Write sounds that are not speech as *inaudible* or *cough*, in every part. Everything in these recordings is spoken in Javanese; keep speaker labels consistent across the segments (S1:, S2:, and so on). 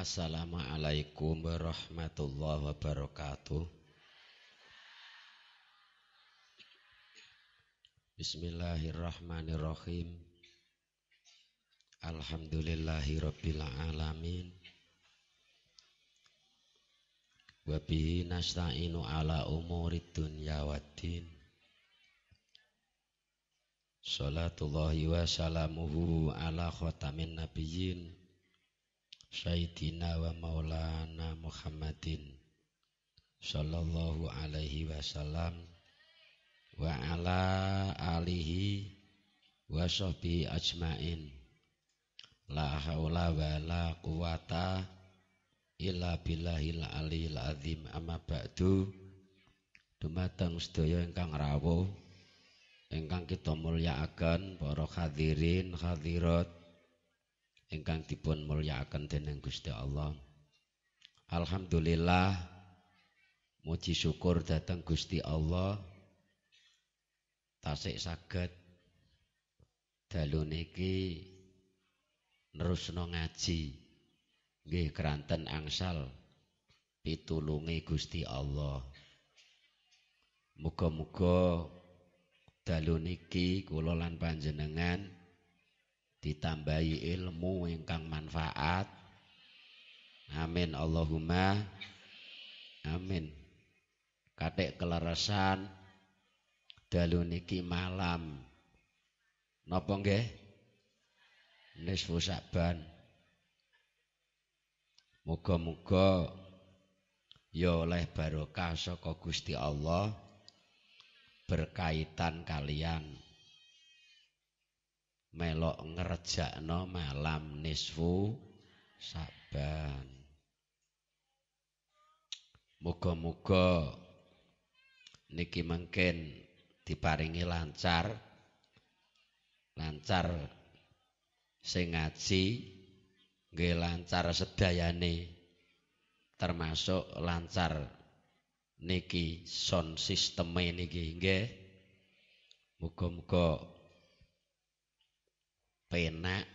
S1: Assalamualaikum warahmatullahi wabarakatuh Bismillahirrahmanirrahim Alhamdulillahi Rabbil Alamin Wabihi nasta'inu ala umuri dunya waddin Salatullahi wa salamuhu ala khutamin nabiyin Sayyidina wa maulana Muhammadin Sallallahu alaihi wasallam Wa ala alihi wa sahbihi ajmain La haula wa la quwata illa billahil aliyil azim amma ba'du Dumateng sedaya ingkang rawuh ingkang kita mulyakaken para hadirin hadirat ingkang dipun mulyakaken dening Gusti Allah. Alhamdulillah muji syukur dhateng Gusti Allah tasik saged dalu niki nerusno ngaji nggih keranten angsal pitulungi Gusti Allah. Muga-muga dalu niki kula lan panjenengan ditambahi ilmu ingkang manfaat amin Allahumma amin katik kelarasan dalu niki malam napa nggih nisfu saban muga-muga ya oleh barokah saka Gusti Allah berkaitan kalian melok ngerjakno malam nisfu saban muga-muga niki mungkin diparingi lancar lancar sing ngaji nggih lancar sedayane termasuk lancar niki son sisteme niki nggih muga-muga penak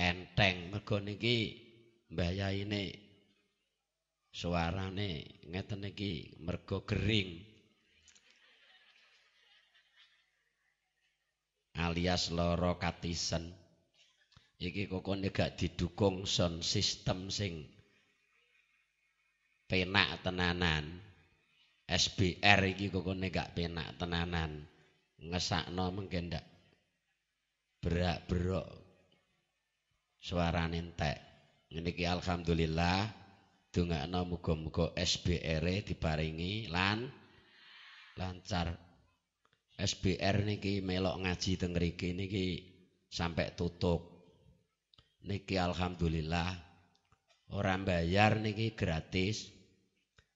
S1: enteng mergo niki Mbah Yaine suarane ngeten niki mergo gering alias loro katisen iki kokone gak didukung sound system sing penak tenanan SBR iki kokone gak penak tenanan ngesakno mengke ndak berak-berok suara ini niki alhamdulillah dongakno mugo mugo SBR e diparingi lan lancar SBR niki melok ngaji teng niki sampai tutup niki alhamdulillah orang bayar niki gratis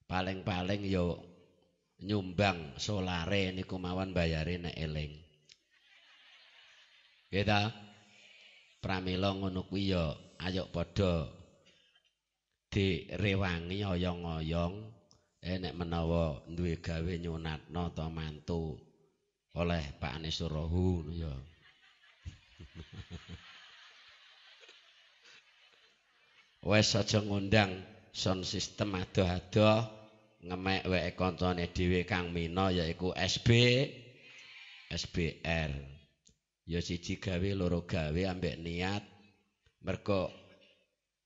S1: paling-paling yo nyumbang solare niku kumawan bayarin nek eling Kita pramila ngono kuwi ya ayo padha direwangi oyong-oyong eh nek menawa duwe gawe nyunatno to mantu oleh Pak Anisurohu ya. *laughs* Wes aja ngundang son system adoh-adoh ngemek weke kancane dhewe Kang Mina yaiku SB SBR. ya siji gawe loro gawe ambek niat mergo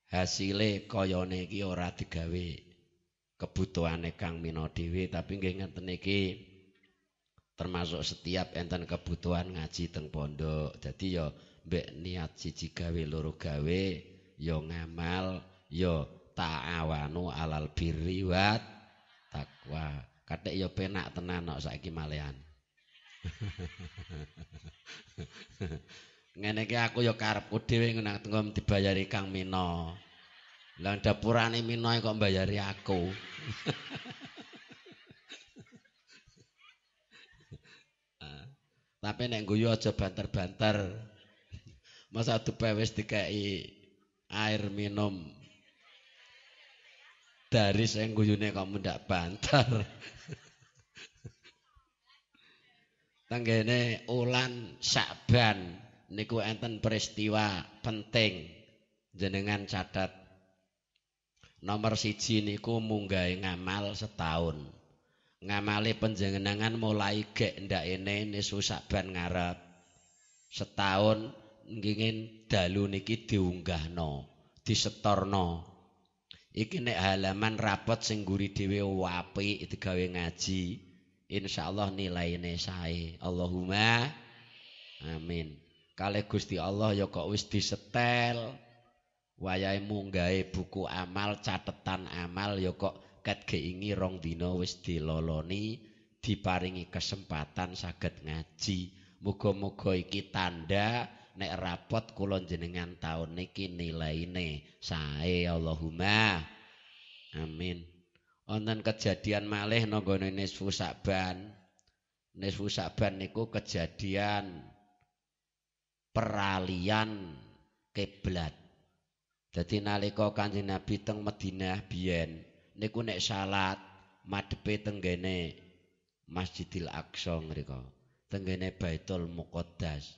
S1: hasile kayane iki ora digawe kebutuhane Kang Mino dhewe tapi nggih ngeten iki termasuk setiap enten kebutuhan ngaji teng pondok jadi ya mbek niat siji gawe loro gawe ya ngamal ya ta'awanu alal birri wa takwa katik ya penak tenan kok saiki malehan *laughs* ngene iki aku ya karepku dhewe ngono dibayari Kang Mino. Lah dapurane Mino kok bayari aku. *laughs* Ah, tapi nek guyu aja banter-banter. Masa dupe wis dikeki air minum. Dari sing guyune kok mundak banter. *laughs* tanggene ulan sakban niku enten peristiwa penting jenengan catat nomor siji niku munggai ngamal setahun ngamali penjenengan mulai gek ndak ini ini susah ban ngarep setahun ngingin dalu niki diunggah no disetor no iki nek halaman rapat singguri dewe wapi itu gawe ngaji Insya Allah nilainya saya. Allahumma amin. Kali Gusti Allah ya kok wis setel wayahe buku amal catatan amal ya kok ket keingi rong dino wis diloloni diparingi kesempatan saged ngaji. Muga-muga iki tanda nek rapot kulon jenengan taun niki ini sae Allahumma amin. wonten kejadian malih nang no nisfu Saban. Nisfu Saban niku kejadian peralihan kiblat. Jadi nalika Kanjeng Nabi teng Madinah biyen niku nek salat madhepe tenggene Masjidil Aqsa ngriku. Tenggene Baitul Muqaddas.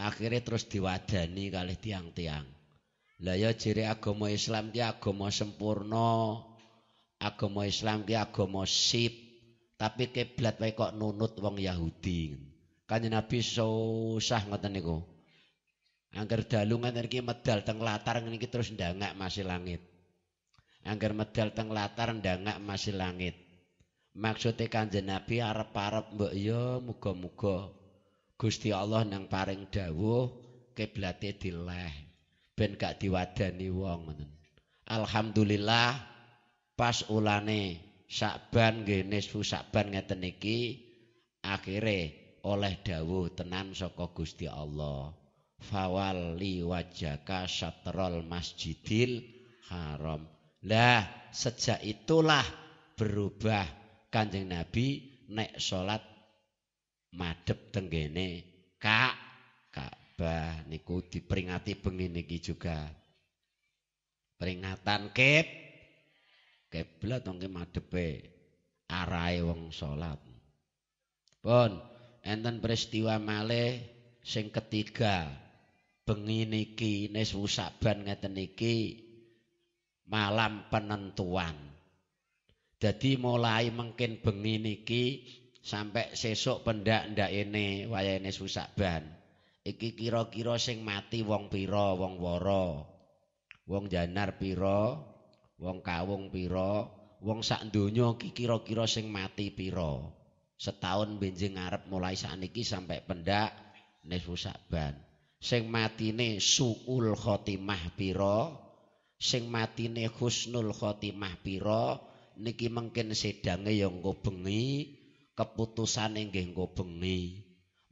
S1: Akhirnya terus diwadani kali tiang-tiang. Lah ya ciri agama Islam dia agama sempurna. agama Islam ki agama sip tapi kiblat wae kok nunut wong Yahudi Kanjeng Nabi susah ngoten niku Angger dalungan, ngeten iki medal teng latar ngene terus ndangak masih langit Angger medal teng latar ndangak masih langit Maksudnya kanjeng Nabi arep-arep mbok yo ya muga-muga Gusti Allah nang paring dawuh kiblate dileh ben gak diwadani wong Alhamdulillah pas ulane Sakban nggih nisfu Sakban ngeten iki akhire oleh dawuh tenan saka Gusti Allah fawali wajaka syatrol masjidil haram lah sejak itulah berubah kanjeng Nabi nek salat madep tenggene Kak Ka'bah niku diperingati bengi niki juga peringatan kip kiblat wong madhepe arahe wong salat. Pun enten peristiwa malih sing ketiga bengi niki nes wusaban ngeten niki malam penentuan. Jadi mulai mungkin bengi niki sampai sesok pendak ndak ini wayane ban. Iki kira-kira sing mati wong piro, wong woro, Wong janar piro. Wong kawung pira, wong sak donya ki kira-kira sing mati pira. Setahun benjing ngarep mulai sakniki sampai pendak nisfu Sa'ban. Sing matine suul khotimah pira, sing matine husnul khotimah pira, niki mungkin sedange ya engko bengi, keputusane nggih engko bengi.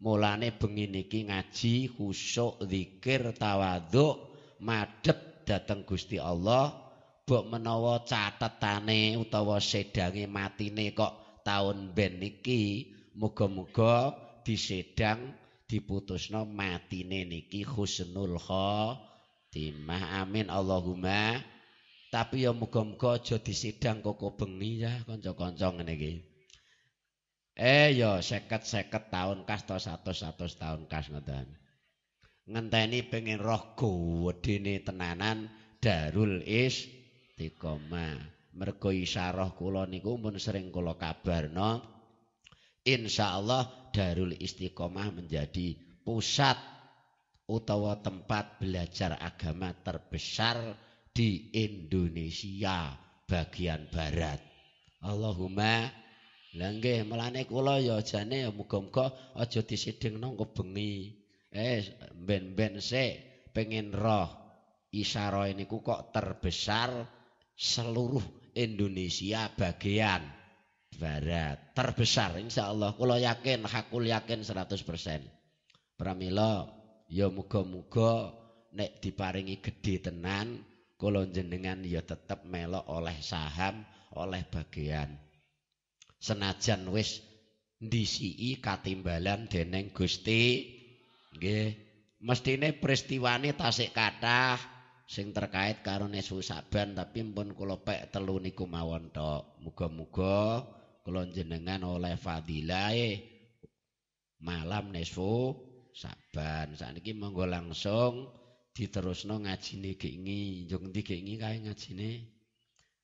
S1: Mulane bengi niki ngaji, khusuk, zikir, tawadhu, madhep dateng Gusti Allah Mbok menawa catetane utawa sedange matine kok taun ben niki. muga-muga disedang diputusno matine niki husnul khotimah amin Allahumma tapi ya muga-muga aja disedang kokobeng bengi ya kanca-kanca ngene iki eh ya seket seket taun kas atau satu satu tahun kas ngeten ngenteni pengen roh gue tenanan darul is istiqomah. Mergo isyarah kula niku pun sering kula kabarno. insya Allah Darul Istiqomah menjadi pusat utawa tempat belajar agama terbesar di Indonesia bagian barat. Allahumma Lah melane kula ya jane ya muga-muga aja disidhingno engko bengi. Eh ben-ben sik pengen roh isyarah niku kok terbesar seluruh Indonesia bagian barat terbesar insya Allah kalau yakin hakul yakin 100% pramila ya muga-muga nek diparingi gede tenan kalau jenengan ya tetep melok oleh saham oleh bagian senajan wis ndisiki katimbalan deneng Gusti nggih mestine peristiwane tasik kathah sing terkait karo nesu saban tapi pun kula pek telu niku mawon tok. Muga-muga kula jenengan oleh fadilae malam nesu saban. Saniki monggo langsung diterusno ngajine gengi. Njung ndi gengi kae ngajine?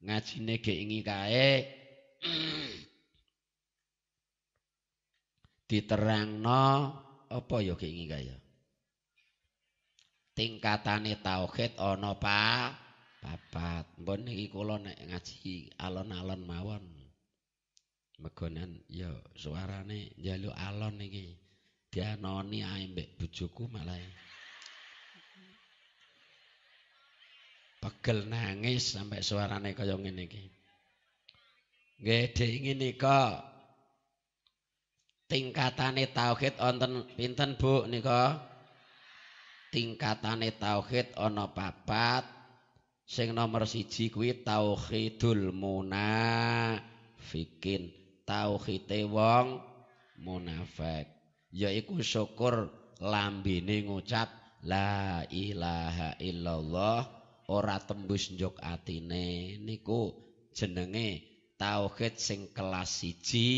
S1: Ngajine gengi kae *clears throat* diterangno apa ya gengi kae? tingkatane tauhid ana pa papat mbon niki kula nek ngaji alon-alon mawon megonan ya suarane njaluk alon iki dianoni ae mbek bojoku malah pegel nangis sampai suarane kaya ngene iki nggih dhek ngene kok tingkatane tauhid wonten pinten Bu nika tingkatane tauhid ana papat sing nomor siji kuwi tauhidul munafikin tauhite wong munafik yaiku syukur lambene ngucap la ilaha illallah ora tembus njuk atine niku jenenge tauhid sing kelas siji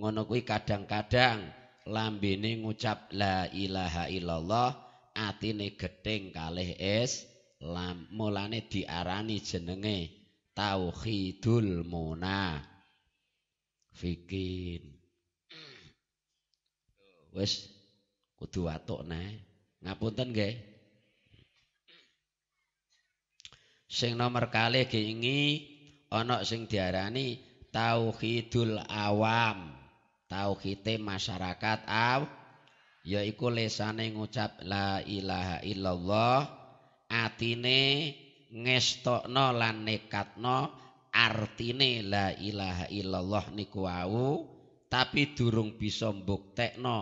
S1: ngono kuwi kadang-kadang lambene ngucap la ilaha illallah atine gething kalih Islam mulane diarani jenenge tauhidul muna fikin wis kudu watuk ne ngapunten nggih sing nomor kalih keingi ana sing diarani tauhidul awam tauhite masyarakat awam yaiku lesane ngucap la ilaha illallah atine ngestokno lan nekatno artine la ilaha illallah niku wau tapi durung bisa mbuktekno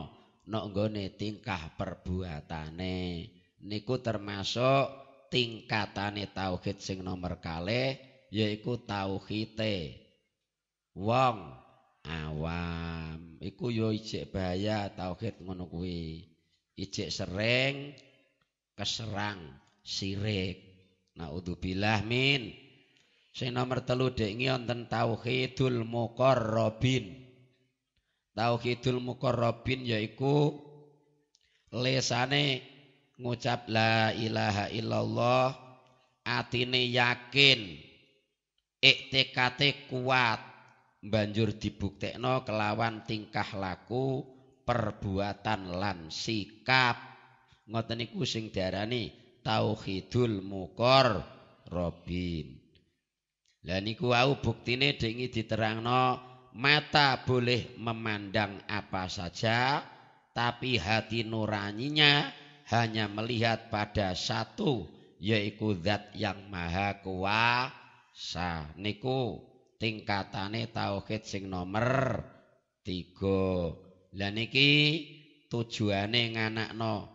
S1: nok nggone tingkah perbuatane niku termasuk tingkatane tauhid sing nomor kalih yaiku tauhite wong awam iku yo ya ijek bahaya tauhid ngono kuwi ijek sering keserang sirik naudzubillah min sing nomor telu dek wonten tauhidul muqarrabin tauhidul muqarrabin yaiku lesane ngucap la ilaha illallah atine yakin iktikate kuat banjur dibuktekno kelawan tingkah laku perbuatan lan sikap ngoten niku sing diarani tauhidul mukor robin lah niku wau buktine dingi diterangno mata boleh memandang apa saja tapi hati nuraninya hanya melihat pada satu yaitu zat yang maha kuasa niku tingkatane tauhid sing nomor tiga lan iki tujuane nganakno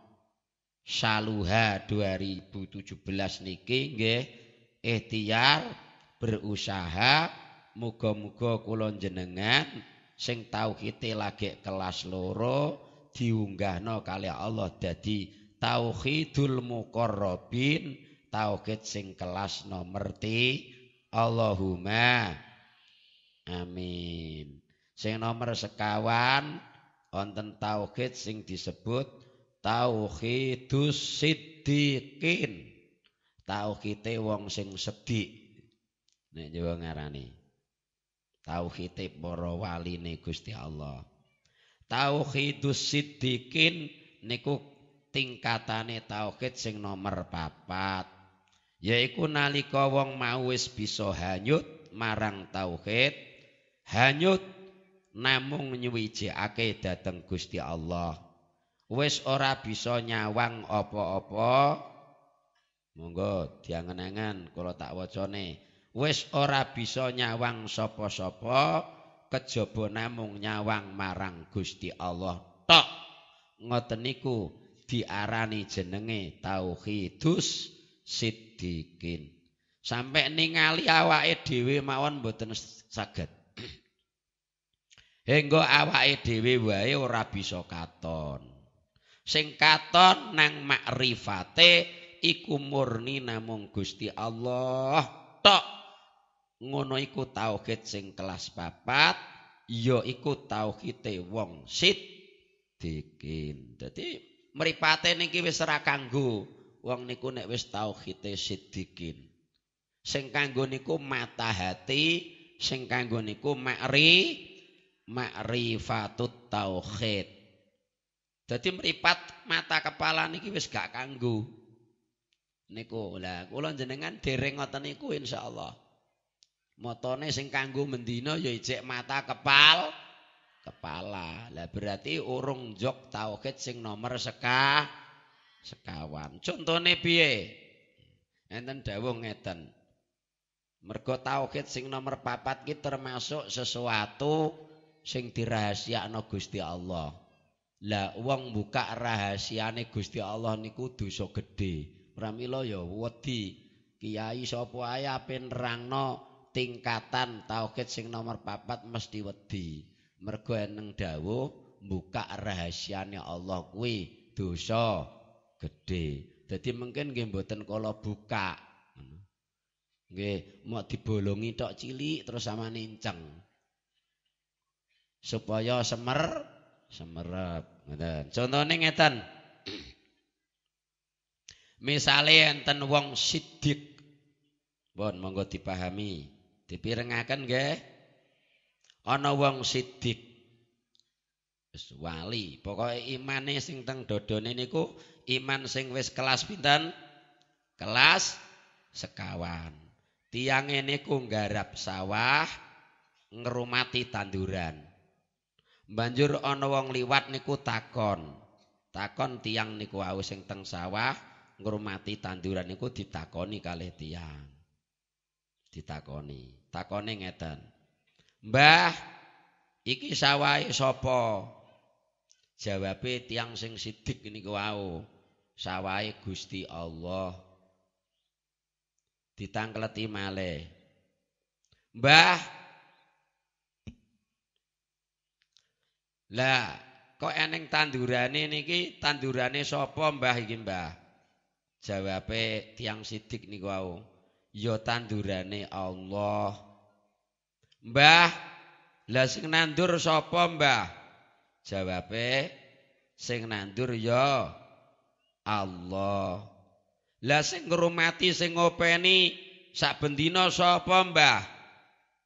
S1: Saluha 2017 niki nggih ikhtiar berusaha muga-muga kula jenengan sing tauhite lagi kelas loro diunggahno kali Allah dadi tauhidul muqarrabin tauhid sing kelas nomor 3 Allahumma Amin. Sing nomor sekawan wonten tauhid sing disebut tauhidus siddiqin. Tauhite wong sing sedhik. Nek Jawa ngarani. Tauhite para waline Gusti Allah. Tauhidus siddiqin niku tingkatane tauhid sing nomor papat. Yaiku nalika wong mau wis bisa hanyut marang tauhid hanyut namung nyuwijikake dhateng Gusti Allah wis ora bisa nyawang apa-apa monggo diangen-angen kula tak wacane wis ora bisa nyawang sapa-sapa kejaba namung nyawang marang Gusti Allah tok ngoten niku diarani jenenge tauhidus siddiqin sampai ningali awake dhewe mawon mboten saged Eh, Enggo awake dhewe wae ora bisa katon. Sing katon nang makrifate iku murni namung Gusti Allah tok. Ngono iku tauhid sing kelas papat ya iku tauhide wong sidikin. Dadi mripate niki wis ora kanggo wong niku nek wis tauhide sidikin. Sing kanggo niku mata hati, sing kanggo niku makri ma'rifatut tauhid. Jadi meripat mata kepala niki wis gak kanggu. Niku lah kula jenengan dereng ngoten niku insyaallah. Motone sing kanggu mendino, ya ijek mata kepal kepala. Lah berarti urung jok tauhid sing nomor sekah sekawan. Contone piye? Enten dawuh ngeten. Mergo tauhid sing nomor papat ki termasuk sesuatu sing dirahasiakno Gusti Allah. Lah wong buka rahasiane Gusti Allah niku dosa gedhe. Pramila ya wedi kiai sapa ae ape nerangno tingkatan tauhid sing nomor papat mesti wedi. Mergo eneng dawuh buka rahasiane Allah kuwi dosa gedhe. Dadi mungkin nggih mboten kala buka. Nggih, mau dibolongi tok cilik terus sama ninceng supaya semer semerap ngeten contone ngeten misalnya enten wong sidik bon monggo dipahami Dipirengakan nggih Ono wong sidik wali pokoknya iman nih, sing teng dodone niku iman sing wis kelas pinten kelas sekawan tiang ini ku nggarap sawah ngerumati tanduran Banjur ana wong liwat niku takon. Takon tiang niku wau sing teng sawah ngurmati tanduran niku ditakoni kalih tiang. Ditakoni. Takone ngeten. Mbah, iki sawahe sapa? Jawabe tiang sing sidik niku wau. Sawahe Gusti Allah. Ditangkleti male. Mbah, Lah, kok eneng tandurane niki tandurane sapa Mbah iki Mbah? Jawabe tiang sidik niku wau. Ya tandurane Allah. Mbah, lah sing nandur sapa Mbah? Jawabe sing nandur ya Allah. Lah sing ngrumati sing ngopeni sak bendina sapa Mbah?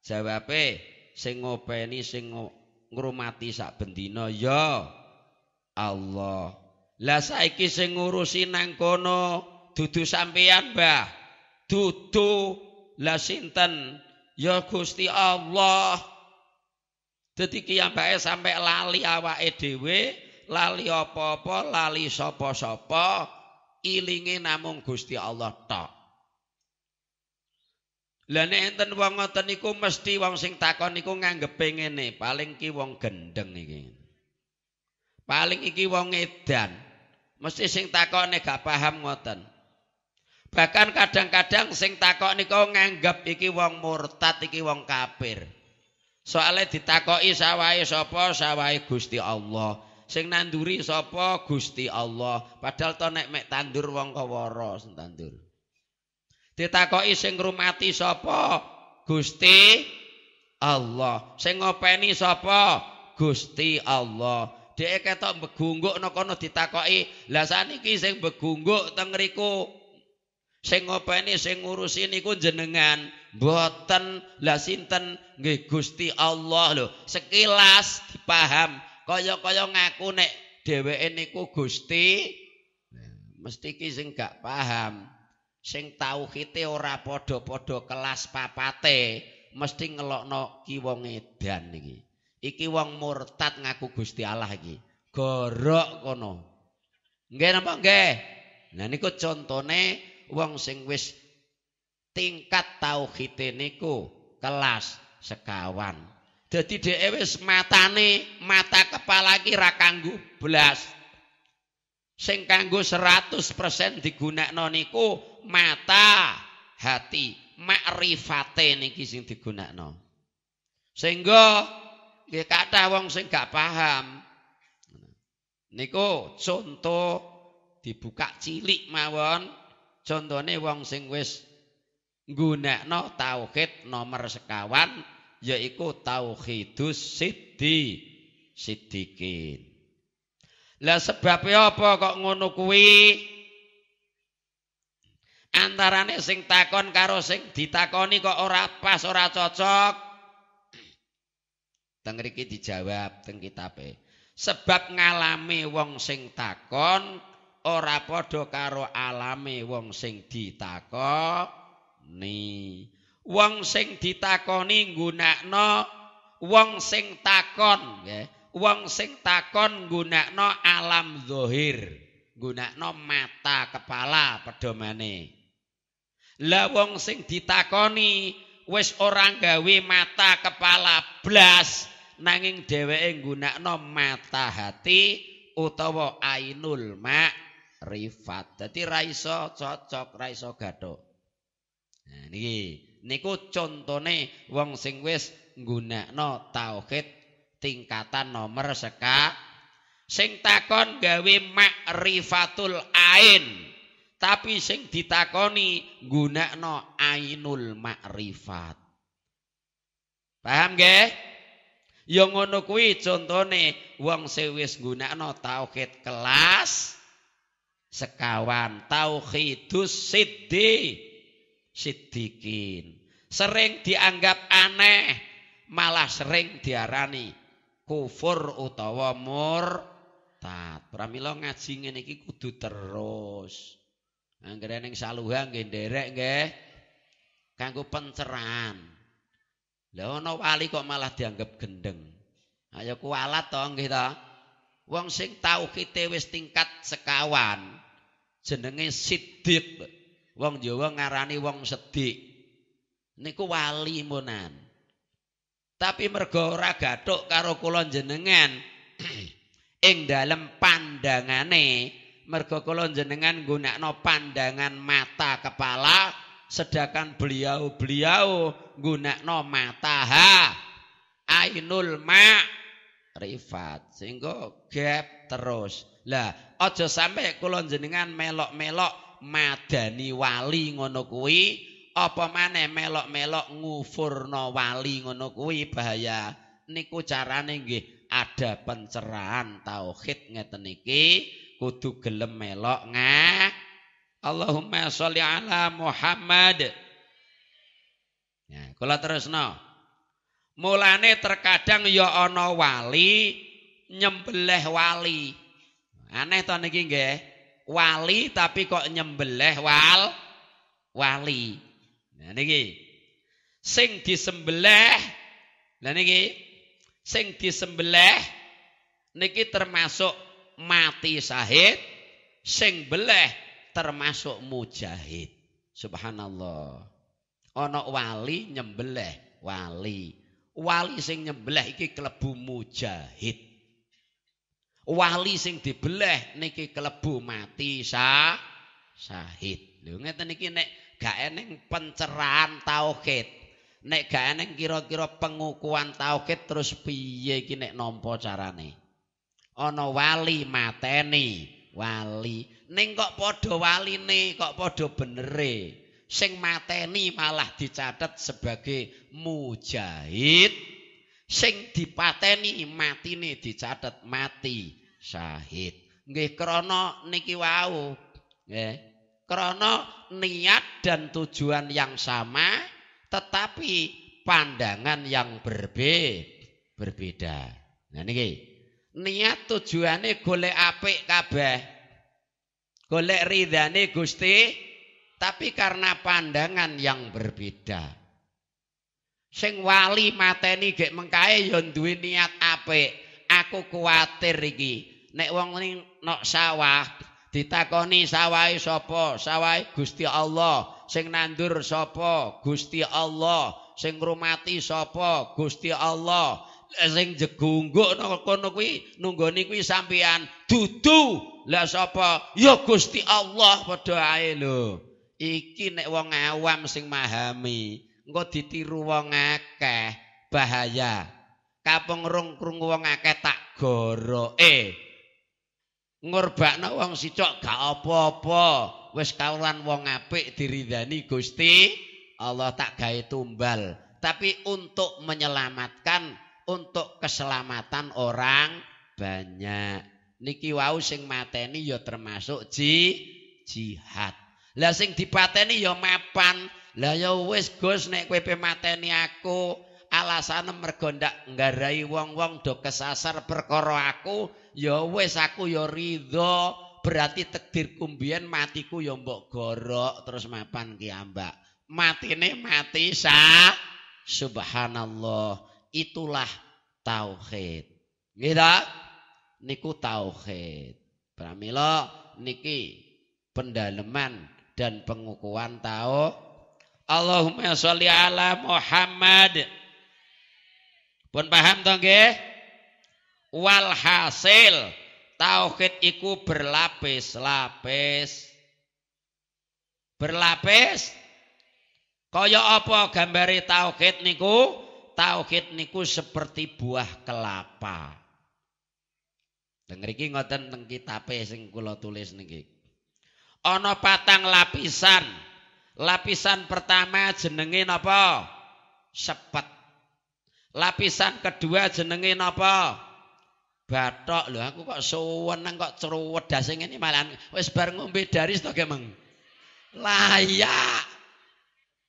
S1: Jawabe sing ngopeni sing ngrumati sak bendina ya Allah. Lah saiki sing ngurusi nang kono dudu sampeyan, Mbah. Dudu lah sinten? Ya Gusti Allah. Dadi ki mbake sampe lali awake dhewe, lali apa-apa, lali sapa-sapa, ilinge namung Gusti Allah tok. Lah nek enten wong ngoten niku mesti wong sing takon niku nganggep pengene paling ki wong gendeng iki. Paling iki wong edan. Mesti sing takone gak paham ngoten. Bahkan kadang-kadang sing takok niku nganggep iki wong murtad iki wong kafir. Soale ditakoki sawahe sapa? Sawahe Gusti Allah. Sing nanduri sapa? Gusti Allah. Padahal to nek mek tandur wong kawara sing tandur. ditakoki sing ngrumati sapa Gusti Allah sing ngopeni sapa Gusti Allah dhek ketok begungguk nang kono ditakoki lah saniki sing begungguk teng riku sing ngopeni sing ngurusi niku jenengan boten lah sinten nggih Gusti Allah lho sekilas dipaham kaya-kaya ngaku nek dheweke niku Gusti mesti ki sing gak paham sing tauhite ora padha-padha kelas papate mesti ngelokno ki wong edan iki iki wong murtad ngaku Gusti Allah iki gorok kono nggih napa nggih nah niku contone wong sing wis tingkat tauhite niku kelas sekawan dadi dhewe wis matane mata kepala iki ra kanggo blas sing kanggo 100% digunakno niku mata hati makrifate niki sing digunakno. Sehingga nggih kathah wong sing gak paham. Niku contoh dibuka cilik mawon contohnya wong sing wis nggunakno tauhid nomor sekawan yaitu tauhidus siddi siddiqin. Lah sebabnya apa kok ngono kuwi? antarane sing takon karo sing ditakoni kok ora pas ora cocok teng riki dijawab teng kitabe sebab ngalami wong sing takon ora padha karo alami wong sing ditakoni wong sing ditakoni gunakno wong sing takon nggih wong sing takon gunakno alam zahir gunakno mata kepala pedomane Lah wong sing ditakoni wis orang gawe mata kepala blas nanging dheweke nggunakno mata hati utawa ainul ma'rifat. Dadi ra iso cocok, ra iso gathok. Nah niki niku contone wong sing wis nggunakno tauhid tingkatan nomor seka sing takon gawe ma'rifatul ain Tapi sing ditakoni gunakno ainul makrifat. Paham nggih? Yang ngono kuwi contone wong sing wis gunakno tauhid kelas sekawan tauhidus siddi siddiqin. Sering dianggap aneh, malah sering diarani kufur utawa murtad. Pramila ngaji ngene iki kudu terus. Anggere ning saluha nggih nderek nggih kanggo pencerahan. Lah ana wali kok malah dianggap gendeng. Ayo kualat to nggih ta. Wong sing tauhite wis tingkat sekawan jenenge sidik. Wong Jawa ngarani wong sedik. Niku wali monan. Tapi mergo ora gathuk karo kula jenengan *clears throat* ing dalem pandangane Mergo kula jenengan nggunakno pandangan mata kepala sedangkan beliau-beliau nggunakno mata ha ainul ma'rifat. Sehingga gap terus. Lah, aja sampe kula jenengan melok-melok madani wali ngono kuwi apa maneh melok-melok ngufurno wali ngono kuwi bahaya niku carane nggih ada pencerahan tauhid ngeten iki kudu gelem melok nga Allahumma sholli ala Muhammad ya kula terusno mulane terkadang ya ana wali nyembelih wali aneh to niki nggih wali tapi kok nyembelih wal wali nah niki sing disembelih lah niki sing disembelih niki termasuk mati sahid sing beleh termasuk mujahid subhanallah ana wali nyembelih wali wali sing nyembelih iki kelebu mujahid wali sing dibeleh niki kelebu mati sah sahid lho ngeten niki nek gak eneng pencerahan tauhid nek gak eneng kira-kira pengukuhan tauhid terus piye iki nek nampa carane ana wali mateni wali ning kok wali waline kok padha benere sing mateni malah dicatet sebagai mujahid sing dipateni matine dicatet mati syahid nggih krana niki wau nggih krana niat dan tujuan yang sama tetapi pandangan yang berbe berbeda nah niki Niat tujuannya golek apik kabeh. Golek ridhane Gusti, tapi karena pandangan yang berbeda. Sing wali mateni gek mengkae ya duwe niat apik. Aku kuatir iki nek wong ning nok sawah ditakoni sawai sopo sawai Gusti Allah. Sing nandur sopo Gusti Allah. Sing rumati sopo Gusti Allah. Eh, sing jegungguk to kono kuwi nunggoni kuwi sampean dudu Lha sapa ya Gusti Allah padha ae lho iki nek wong awam sing mahami engko ditiru wong akeh bahaya kapung rung krungu wong akeh tak goroke ngorbakno wong sicok gak apa-apa wis kawulan wong apik Diridhani Gusti Allah tak gawe tumbal tapi untuk menyelamatkan untuk keselamatan orang banyak. Niki wau sing mateni ya termasuk ji jihad. Lah sing dipateni ya mapan. Lah ya wis Gus nek kowe pe mateni aku alasane mergo ndak nggarai wong-wong do kesasar perkara aku ya wis aku ya ridho berarti takdir kumbian matiku ya mbok gorok terus mapan ki ambak matine mati sa subhanallah itulah tauhid. Nggih Niku tauhid. Pramila niki pendalaman dan pengukuhan tau. Allahumma sholli ala Muhammad. Pun paham to nggih? Walhasil tauhid iku berlapis-lapis. Berlapis kaya apa gambari tauhid niku? tauhid niku seperti buah kelapa. Dengar iki ngoten teng kitabe sing kula tulis niki. Ana patang lapisan. Lapisan pertama jenenge napa? Sepet. Lapisan kedua jenenge napa? Batok lho aku kok suweneng kok cerewet dasing ini malah wis bar ngombe daris to kemeng. Layak.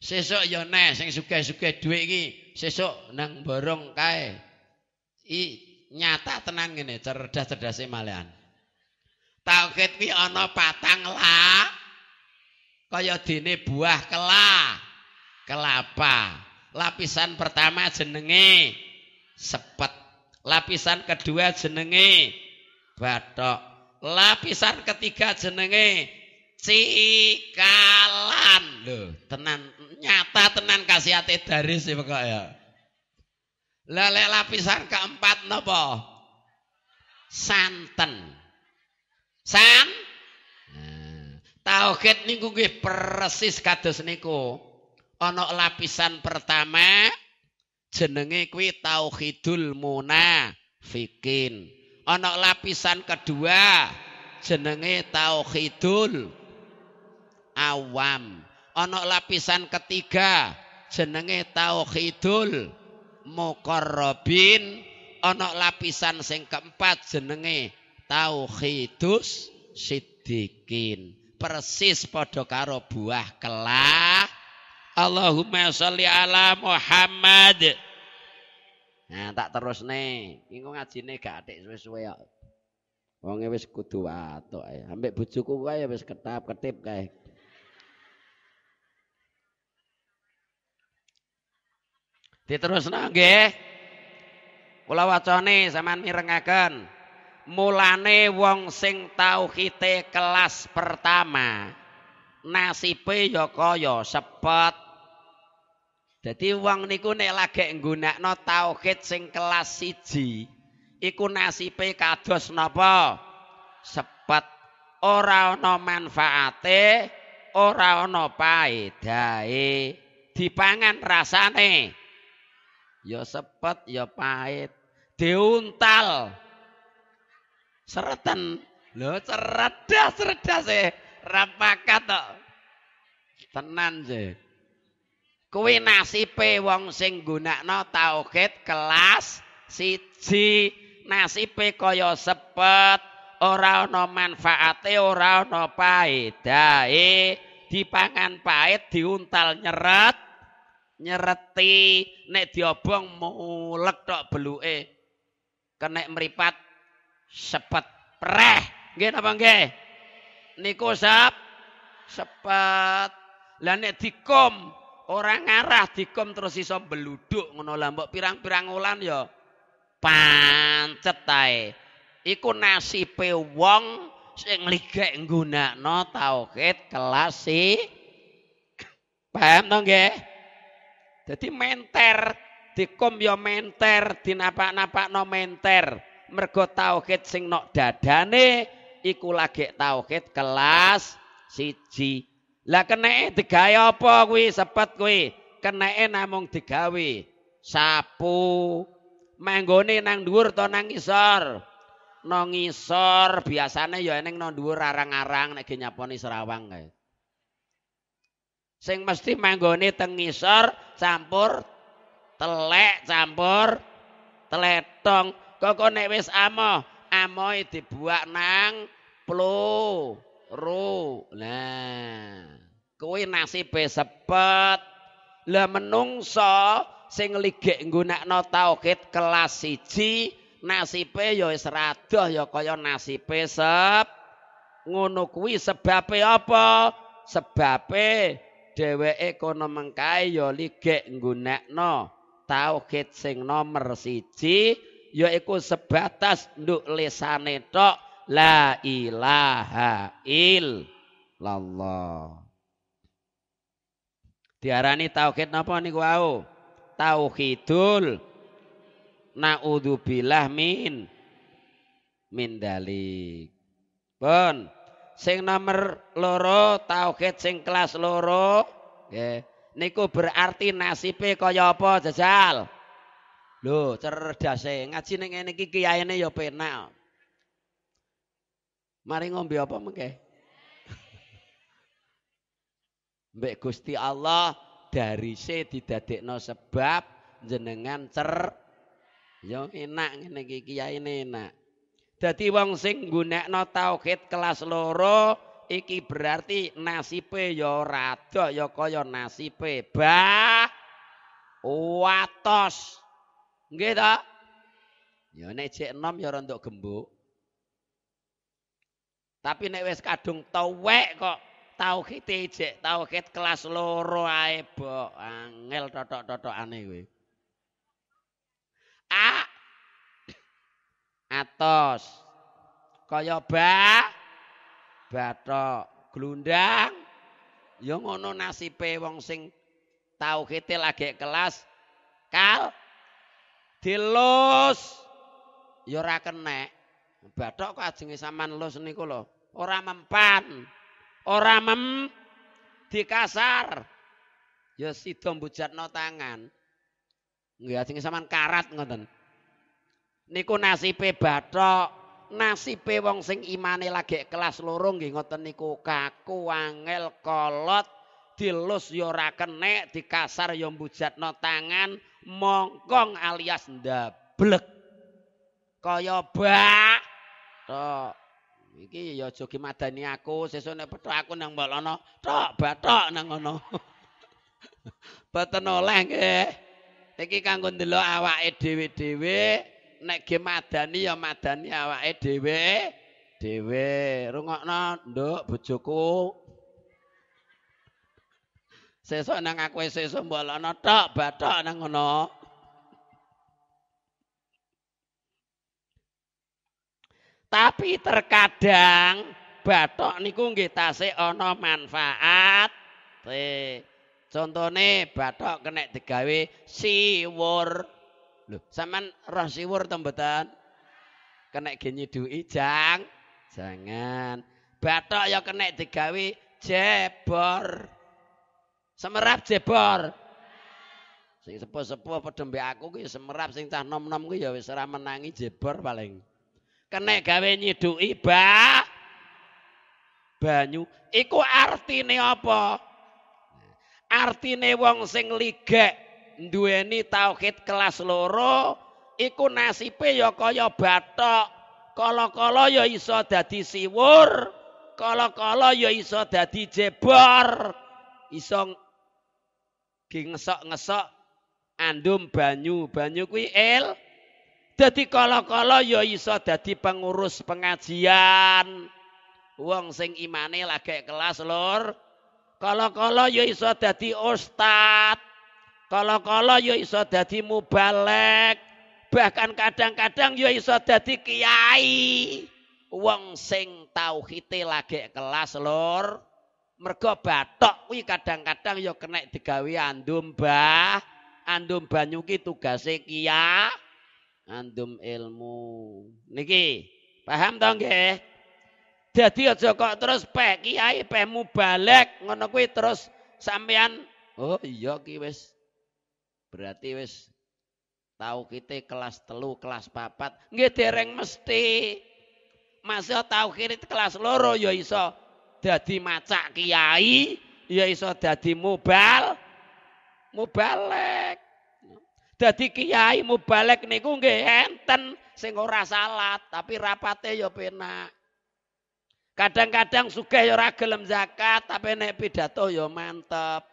S1: Sesuk ya neh sing suge-suge dhuwit iki, sesuk nang borong kae. I nyata tenang ngene, cerdas-cerdase malehan. Tauhid kuwi ana patang la. Kaya dene buah kela. Kelapa. Lapisan pertama jenenge sepet. Lapisan kedua jenenge batok. Lapisan ketiga jenenge cikalan. Lho, tenan nyata tenan kasih dari dari pokoke ya. lele lapisan keempat nopo santan San tau nah, Tauhid niku gue persis kados niku. ono lapisan pertama jenenge kui tauhidul fikin ono lapisan kedua jenenge tauhidul awam ana lapisan ketiga jenenge tauhidul muqarrabin ana lapisan sing keempat jenenge tauhidus siddiqin persis padha karo buah kelah Allahumma sholli ala Muhammad Nah, tak terus nih. ngaji nih gak ada sesuai. suwe kok. kudu atau. ae. Ambek gue ya wis ketap-ketip kayak. Diterus nangge. Kula wacane sampean mirengaken. Mulane wong sing tauhite kelas pertama. Nasibe ya kaya sepet. Dadi wong niku nek lagi nggunakno tauhid sing kelas siji, iku nasibe kados napa? Sepet. Ora ana manfaate, ora ana paedae. Dipangan rasane. ya sepet, ya pahit, diuntal. Seretan. Lho, cerdas, cerdas sih. E. Rapakat tok. Tenan sih. Kuwi nasibe wong sing gunakno tauhid kelas siji. Nasibe kaya sepet, ora ana manfaate, ora ana faedahe. Dipangan pahit, diuntal nyeret. nyereti nek diobong mulek tok beluke kenek meripat sepet preh nggih napa nggih niku sap sepet lah nek dikom ora ngarah dikom terus iso beluduk ngono lah mbok pirang-pirang ulan ya pancet tae iku nasibe wong sing ligek nggunakno tauhid kelas si paham to nggih Jadi menter, dikom yo menter, dinapak-napak no menter. Mergo tauhid sing nok dadane, iku lagi tauhid kelas siji. Lah kena e digawe apa kuwi sepet kuwi? Kena e namung digawe sapu. Manggone nang dhuwur to nang ngisor? Nang ngisor biasane ya ning nang dhuwur arang-arang nek nyaponi serawang kae. sing mesti manggone teng ngisor campur telek campur teletong kok nek wis amoh amoh dibuak nang plu nah kuwi nasibe sepet lah menungso sing ligek nggunakno tauhid kelas siji nasibe ya wis radoh ya kaya nasibe sep ngono kuwi sebabe apa sebabe dheweke kono mengkae ya ligek nggunakno tauhid sing nomor siji yaiku sebatas nduk lisane tok la ilaha illallah diarani tauhid napa niku wau tauhidul naudzubillah min min dalik bon sing nomor loro tauhid sing kelas loro nggih niku berarti nasibe kaya apa jajal lho cerdas e ngaji ning ngene iki kiyaine ya penak mari ngombe apa mengke *laughs* Mbak Gusti Allah dari se didadekno sebab jenengan cer yo enak ngene iki kiyaine enak Dadi wong sing nggunakno tauhid kelas loro iki berarti nasibe ya rada ya kaya nasibe ba watos. Nggih ta? Ya nek cek enom ya rondo gembuk. Tapi nek wis kadung tuwek kok tauhid e cek tauhid kelas loro ae bo angel totok-totokane kuwi. atas. Kaya ba batok glundang ya ngono nasipe wong sing tau tauhite lagi kelas kal dilus ya ora kenek. Batok kok ajenge sampean lus niku lo ora mempan. Ora mem dikasar. Ya sida mbujatno tangan. Nggih ajenge sampean karat ngoten. niku nasibe bathok nasibe wong sing imane lagi kelas loro nggih ngoten niku kaku angel kolot dilus yo ora dikasar yo mbujatno tangan mongkong alias ndablek kaya bak tok iki ya jogi madani aku sesuk nek petu aku nang mbolono tok batok nang ngono *laughs* boten oleh nggih iki kanggo ndelok awake dhewe-dhewe nek ge madani ya madani awake dhewe dhewe rungokno nduk bojoku sesuk nang aku sesuk mbolono tok batok nang ngono tapi terkadang batok niku nggih tasik ana manfaat te contone batok kena digawe siwur Loh, sampean roh siwur to mboten? Kenek genyi duwi jang. Jangan. Batok ya kenek digawe jebor. Semerap jebor. Sing sepuh-sepuh padha mbek aku ku semerap sing cah nom-nom ku ya wis ora menangi jebor paling. Kenek gawe nyiduki ba banyu. Iku artine apa? Artine wong sing ligek duweni tauhid kelas loro iku nasibe ya kaya batok kala-kala ya iso dadi siwur kala-kala ya iso dadi jebor iso gingesok-ngesok andum banyu banyu kuwi el dadi kala-kala ya iso dadi pengurus pengajian wong sing imane lagek kelas lur kala-kala ya iso dadi ustad Kala-kala ya iso dadi mubalek, bahkan kadang-kadang ya iso dadi kiai. Wong sing tauhite lagi kelas lor. Mergo batok kuwi kadang-kadang ya kena digawe andum bah. Andum banyu ki tugase kia. Andum ilmu. Niki paham to nggih? Dadi aja kok terus pek kiai pek mubalek ngono kuwi terus sampean oh iya ki wis Berarti wis tahu kita kelas telu, kelas papat, nggih dereng mesti. masih tahu kita kelas loro ya iso dadi macak kiai, ya iso dadi mubal, mubalek. Dadi kiai mubalek niku nggih enten sing ora salat, tapi rapate ya penak. Kadang-kadang suka ya ora gelem zakat, tapi nek pidato ya mantep.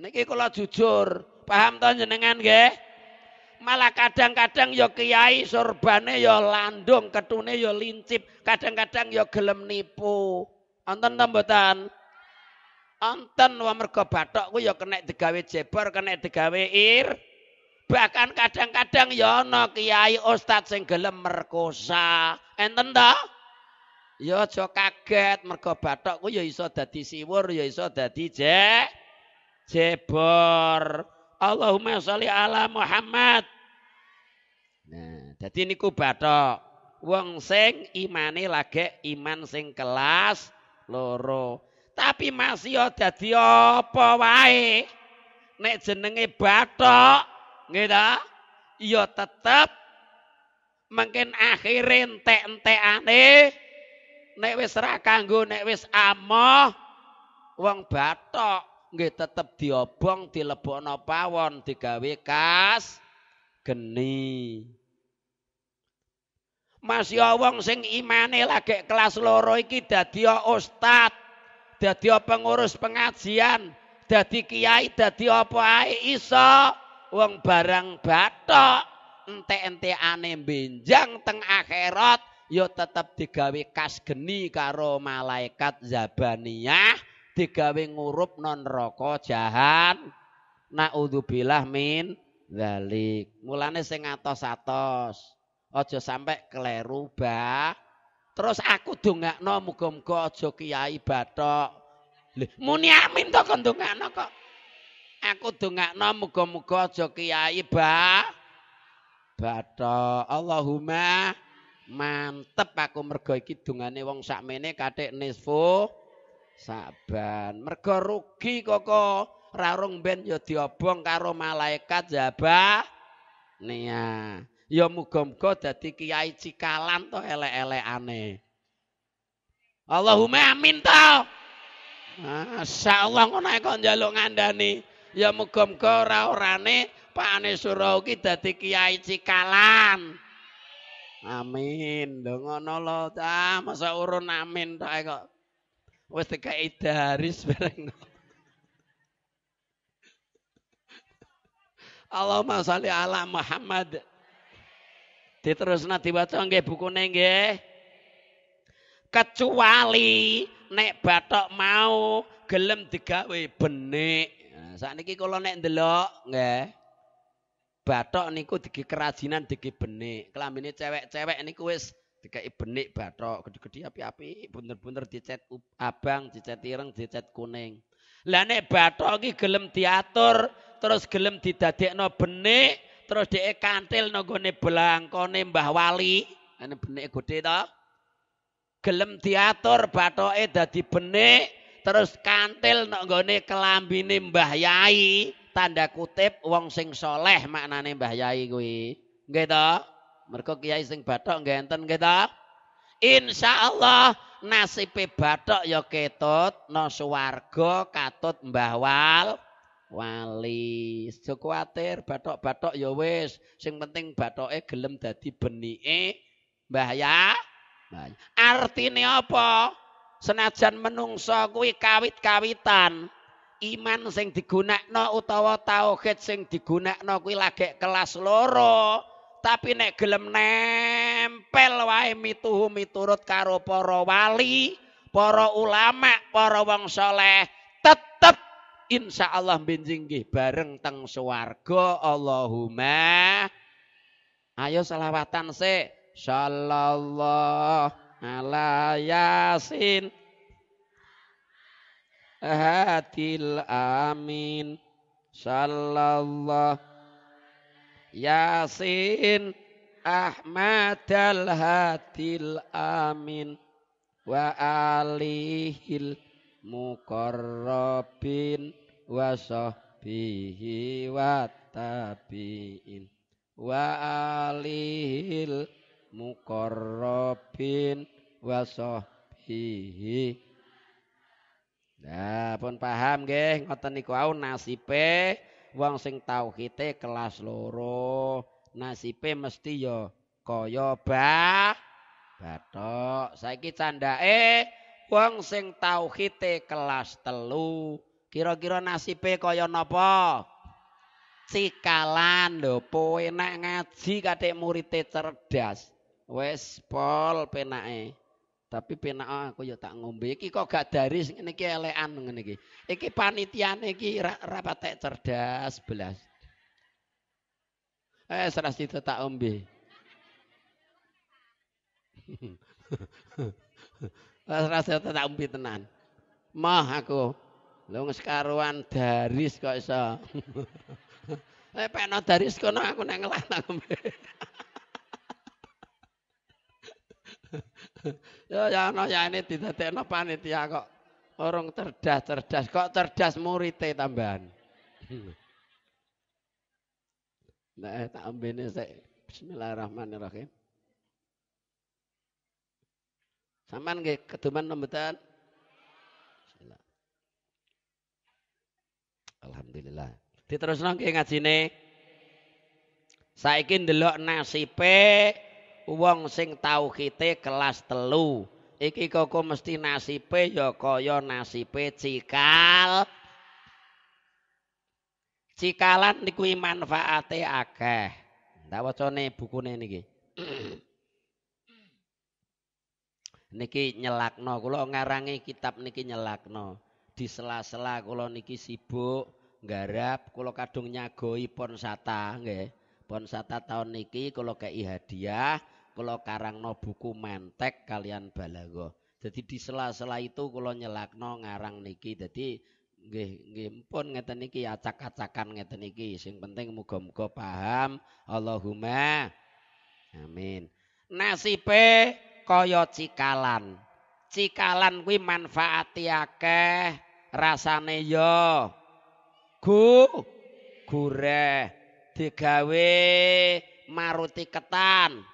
S1: Niki kula jujur, paham to jenengan nggih? Malah kadang-kadang ya kiai sorbane ya landung, ketune ya lincip, kadang-kadang ya gelem nipu. Anten to mboten? Anten wa mergo bathok ku ya kena digawe jebor, kena digawe ir. Bahkan kadang-kadang ya ana kiai ustaz sing gelem merkosa. Enten to? Ya aja kaget mergo bathok ku ya iso dadi siwur, ya iso dadi jek. jebor. Allahumma sholli ala Muhammad. Nah, dadi niku batok. Wong sing imane lagi iman sing kelas loro. Tapi masih yo dadi apa wae? Nek jenenge batok, nggih ta? Yo tetep mungkin akhir entek entek aneh nek wis ra kanggo nek wis amoh wong batok nggih tetep diobong dilebokno pawon digawe kas geni Masih wong sing imane lagi kelas loro iki dadi ustad dadi pengurus pengajian dadi kiai dadi apa ae iso wong barang batok ente-ente ane benjang teng akhirat yo tetep digawe kas geni karo malaikat Zabaniyah digawe ngurup non roko jahat naudzubillah min dalik mulane sing atos-atos aja sampe keleru ba terus aku dongakno muga-muga aja kiai batok muni amin to kon dongakno kok aku dongakno muga-muga aja kiai ba batok Allahumma mantep aku mergo iki dungane wong sakmene katik nisfu saban. Mergo rugi koko rarung ben ya diobong karo malaikat jaba. Ya, nia. Ya muga-muga dadi kiai cikalan to elek-elekane. Allahumma amin to. Masya Allah ngono kok njaluk ngandani. Ya muga-muga ora orane pakane surauki ki dadi kiai cikalan. Amin. Lho ngono lho ta, masa urun amin tok kok. Wes tekei daris bareng. Allahumma sholli ala Muhammad. Diterusna diwaca nggih bukune nggih. Kecuali nek batok mau gelem digawe benik. Saat nah, sakniki kalau nek delok nggih. Batok niku digi kerajinan digi benik. ini cewek-cewek niku wis dikai benik batok gede-gede api-api bener-bener dicet abang dicet ireng dicet kuning lah nek batok iki gelem diatur terus gelem didadekno benik terus dhewe kantil nggone belangkone Mbah Wali ana benik gede to gelem diatur batoke dadi benik terus kantil nggone kelambine Mbah Yai tanda kutip wong sing soleh maknane Mbah Yai kuwi nggih to Mereka kiai sing batok nggak enten kita. Insyaallah Allah nasib ya ketut. No suwargo katut mbah wal. Wali. Sekuatir batok-batok ya wis. Sing penting batoknya gelem dadi benihnya. Mbah ya. Artinya apa? Senajan menungso kuwi kawit-kawitan. Iman sing digunakno utawa tauhid sing digunakno kuwi lagek kelas loro. tapi nek gelem nempel wae mituhu miturut karo para wali, para ulama, para wong soleh, tetep insya Allah benjinggih bareng teng swarga Allahumma. Ayo selawatan se Sallallahu ala yasin Hadil amin Sallallahu Yasin Ahmad al-Hadil Amin wa alihil mukarrabin wa sahbihi wa tabi'in wa alihil mukarrabin wa sahbihi Nah, pun paham nggih ngoten niku au nasibe wong sing tauhite kelas loro nasibe mesti ya kaya bah bathok saiki candake wong sing tauhite kelas telu kira-kira nasibe kaya napa cikalan lho poe nek ngaji kate murid cerdas wis pol penake tapi penak aku ya tak ngombe iki kok gak daris ngene iki elekan ngene iki iki panitiane iki ra, ra patek cerdas belas eh serasi cita tak ombe *laughs* eh, serasi cita tak ombe tenan mah aku lu ngeskaruan daris kok iso *laughs* eh penak daris kono aku nang ngelak tak ombe *laughs* ya ya ana no panit panitia kok. Orang cerdas-cerdas kok cerdas murite tambahan. *laughs* Nah, tak ambilnya, saya. Bismillahirrahmanirrahim. Saman ke keduman nembetan. Alhamdulillah. Diterusno nggih ngajine. Saiki ndelok nasibe wong sing kita kelas telu. Iki koko mesti nasibe ya kaya nasibe cikal. Cikalan niku manfaate akeh. Tak wacane bukune niki. *clears throat* niki nyelakno kula ngarangi kitab niki nyelakno. Di sela-sela kula niki sibuk nggarap kula kadung nyagoi ponsata nggih. sata tahun niki kula kei hadiah kula karangno buku mentek kalian balago. Jadi di sela-sela itu kula nyelakno ngarang niki. Jadi nggih nggih pun ngeten niki acak-acakan ngeten niki. Sing penting muga-muga paham. Allahumma amin. Nasibe kaya cikalan. Cikalan kuwi manfaati akeh, rasane yo ya. gu gureh digawe maruti ketan.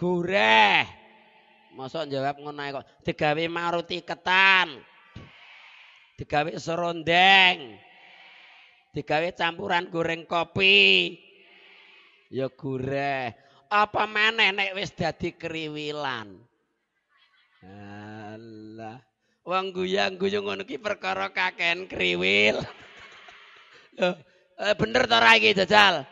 S1: goreh. Mosok jawab ngono kok digawe maruti ketan. Digawe serondeng. Digawe campuran goreng kopi. Ya goreh. Apa meneh nek wis dadi kriwilan. Allah. Wong guyang guyung ngono ki perkara kaken kriwil. *laughs* Loh, eh, bener ta ra iki jajal?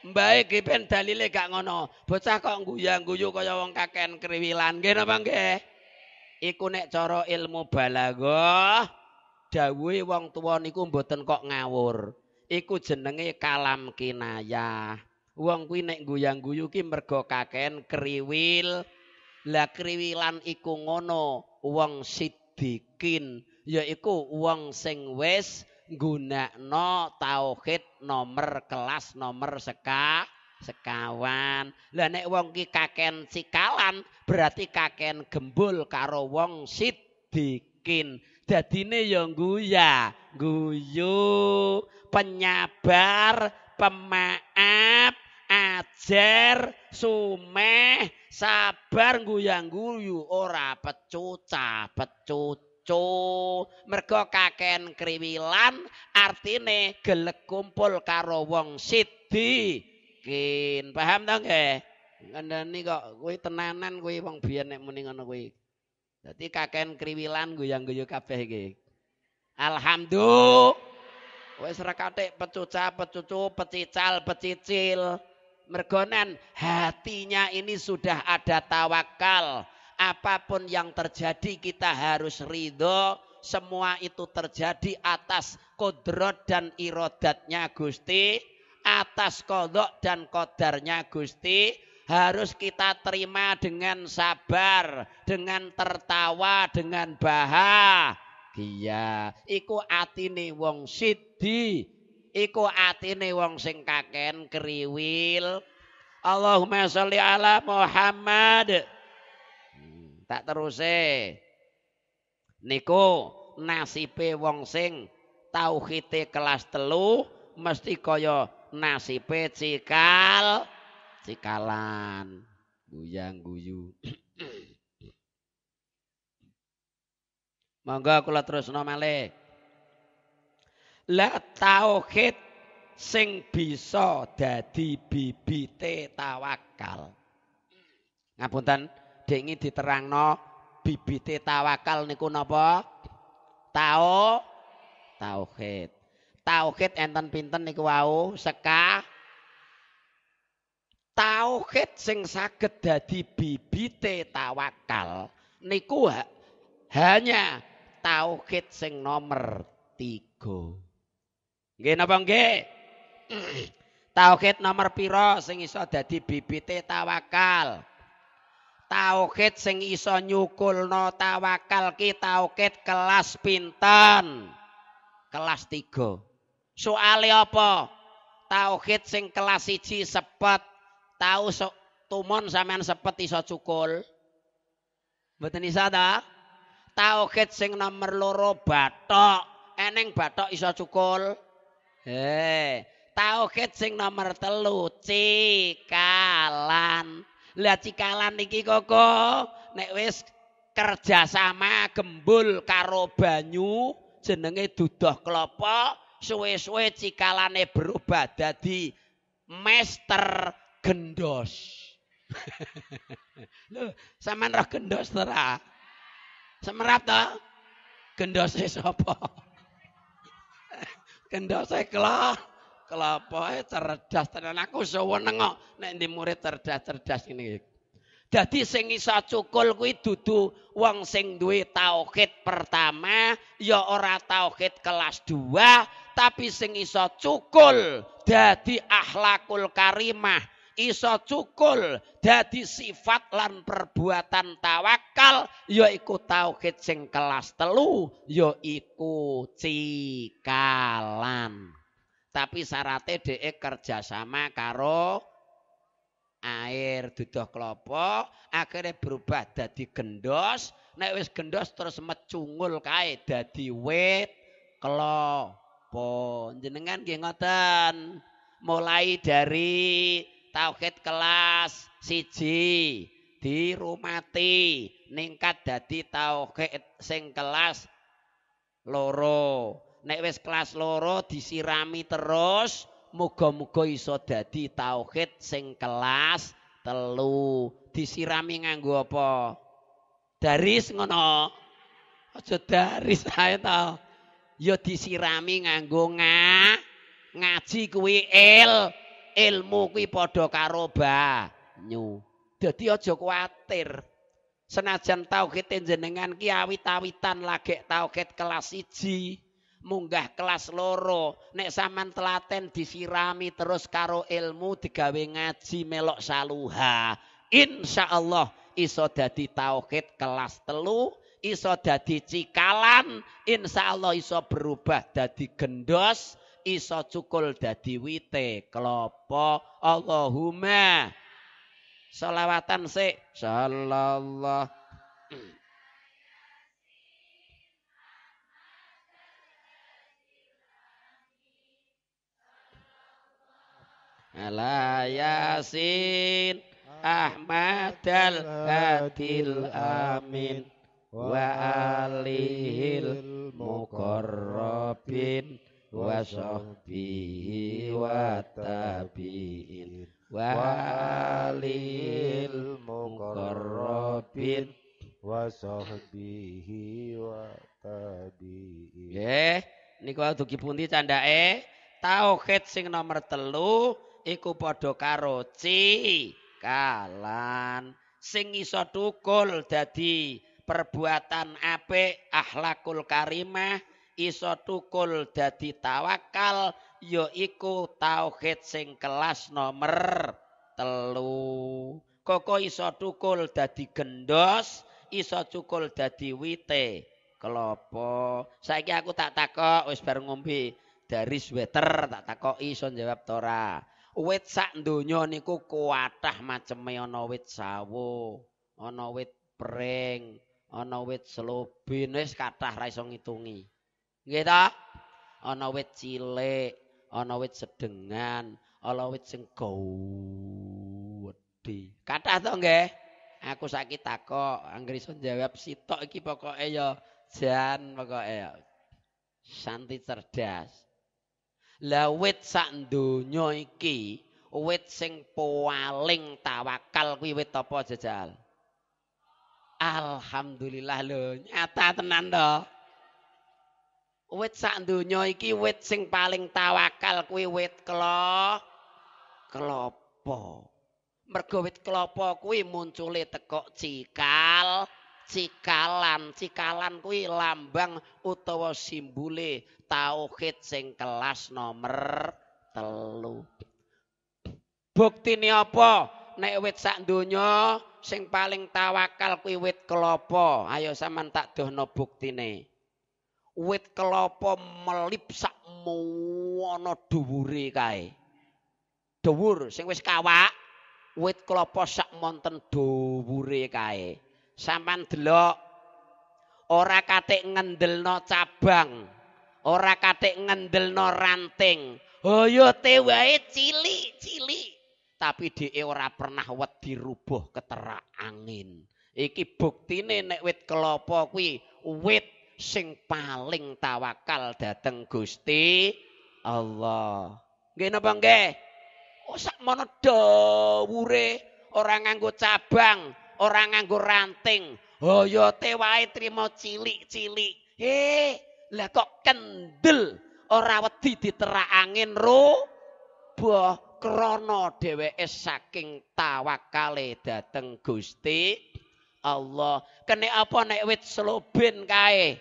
S1: Baik kepen dalile gak ngono. Bocah kok guyang-guyu kaya wong kaken kriwilan. Nggih napa nggih? Iku nek cara ilmu balagoh dawuhe wong tuwa niku mboten kok ngawur. Iku jenenge kalam kinayah. Wong kuwi nek guyang-guyu ki mergo kaken kriwil. Lah kriwilan iku ngono wong sidikin yaiku wong sing wis nggunakno tauhid nomor kelas nomor seka sekawan. Lah nek wong ki kaken sikalan berarti kaken gembul karo wong sidikin. Dadine ya guya, guyu, penyabar, pemaaf, ajar, sumeh, sabar guyang guyu ora pecuca, ah, pecuca. kanca. Mergo kaken kriwilan artine gelek kumpul karo wong Kin, Paham ta nggih? Ngendani kok kuwi tenanan kuwi wong biyen nek muni ngono kuwi. Dadi kaken kriwilan goyang-goyo kabeh iki. Alhamdulillah. Wis rekatik pecuca, pecucu, pecical, pecicil. Mergonen hatinya ini sudah ada tawakal. Apapun yang terjadi kita harus ridho. Semua itu terjadi atas kodrot dan irodatnya Gusti. Atas kodok dan kodarnya Gusti. Harus kita terima dengan sabar. Dengan tertawa. Dengan bahagia. Iku atine wong sidi. Iku atine wong sing kaken kriwil. Allahumma sholli ala Muhammad. Tak teruse. Niku nasibe wong sing tauhite kelas telu mesti kaya nasibe cikal cikalan guyang guyu. *clears throat* Mangga kula terusno malih. La tauhid sing bisa dadi bibite tawakal. Ngapunten, dingi diterangno bibite tawakal niku napa? Tau tauhid. Tauhid enten pinten niku wau seka tauhid sing saged dadi bibite tawakal niku ha, hanya tauhid sing nomor tiga. Nggih napa nggih? *clears throat* Tauhid nomor piro sing iso dadi bibite tawakal? tauhid sing isa nyukulna tawakal ki tauhid kelas pinten? Kelas 3. Soale apa? Tauhid sing kelas 1 sepet tau so, tumon sampean sepet iso cukul. Mboten isa ta? Tauhid sing nomor loro batok, eneng batok iso cukul. Heh, tauhid sing nomor telu cikalan. Lah cikalan niki koko nek wis kerjasama gembul karo banyu jenenge dudoh klopo suwe-suwe cikalane berubah dadi master gendos. Lho, *laughs* sampean ra gendos ta? Semerap ta? Gendose sapa? *laughs* Gendose kelah. kelapa cerdas tenan aku seneng kok nek ndi murid cerdas-cerdas ngene Dadi sing iso cukul kuwi dudu wong sing duwe tauhid pertama ya ora tauhid kelas 2 tapi sing iso cukul dadi akhlakul karimah iso cukul dadi sifat lan perbuatan tawakal ya iku tauhid sing kelas telu ya iku cikalan tapi syaratnya dia kerjasama karo air duduk kelopo akhirnya berubah jadi gendos nek wis gendos terus mecungul kae jadi wit kelopo jenengan ki ngoten mulai dari tauhid kelas siji dirumati ningkat dadi tauhid sing kelas loro nek wis kelas loro disirami terus muga-muga iso dadi tauhid sing kelas telu disirami nganggo apa daris ngono aja daris ae ta ya disirami nganggo nga ngaji kuwi il ilmu kuwi padha karo banyu dadi aja kuwatir senajan tauhid jenengan ki awit-awitan lagek tauhid kelas 1 munggah kelas loro nek saman telaten disirami terus karo ilmu digawe ngaji melok saluha insya Allah iso dadi tauhid kelas telu iso dadi cikalan insya Allah iso berubah dadi gendos iso cukul dadi wite kelopo Allahumma solawatan sik sallallahu ala yasin Ahmad al Hadil Amin wa alihil muqarrabin wa sahbihi wa tabi'in wa alihil muqarrabin wa sahbihi wa tabi'in Eh, nggih niku dugi pundi eh, tauhid sing nomor telu iku padha karo cikalan sing iso tukul dadi perbuatan apik akhlakul karimah iso tukul dadi tawakal ya iku tauhid sing kelas nomer telu koko iso tukul dadi gendos iso cukul dadi wite kelopo saiki aku tak takok wis bareng ngombe dari sweater tak takoki iso jawab tora ora wit sak donya niku kuathah maceme ana wit sawo, ana wit pring, ana wit slobin wis kathah ra iso ngitungi. Nggih ta? Ana wit cilik, ana wit sedengan, ana wit sing gedhe. Kathah to nggih? Aku saiki takok, anggere iso jawab sitok iki pokoke ya jan pokoke ya. Santi cerdas. Lah wit sak donya iki, wit sing paling tawakal kuwi wit apa jajal? Alhamdulillah lho, nyata tenan to. Wit sak donya iki wit sing paling tawakal kuwi wit kelo klopo. Mergo wit klopo kuwi munculé tekok cikal. cikalan cikalan kuwi lambang utawa simbule tauhid sing kelas nomor telu buktine apa nek wit sak donya sing paling tawakal kuwi wit kelapa ayo sampean tak dohno buktine wit kelapa melip sak muwono dhuwure kae dhuwur sing wis kawak wit kelapa sak monten dhuwure kae sampan delok ora katik ngendelno cabang ora katik ngendelno ranting hoyo oh, tewae cili-cili tapi dhewe ora pernah wedi rubuh keterak angin iki buktine nek wit kelapa kuwi wit sing paling tawakal dateng Gusti Allah nggih napa nggih Oh, sak mana dawure nganggo cabang ora nganggo ranting. Hoyote oh, wae trimo cilik-cilik. Eh, lah kok kendel ora wedi diterak angin ro boh krana dheweke saking tawakale dateng Gusti Allah. Kene apa nek wit slobin kae?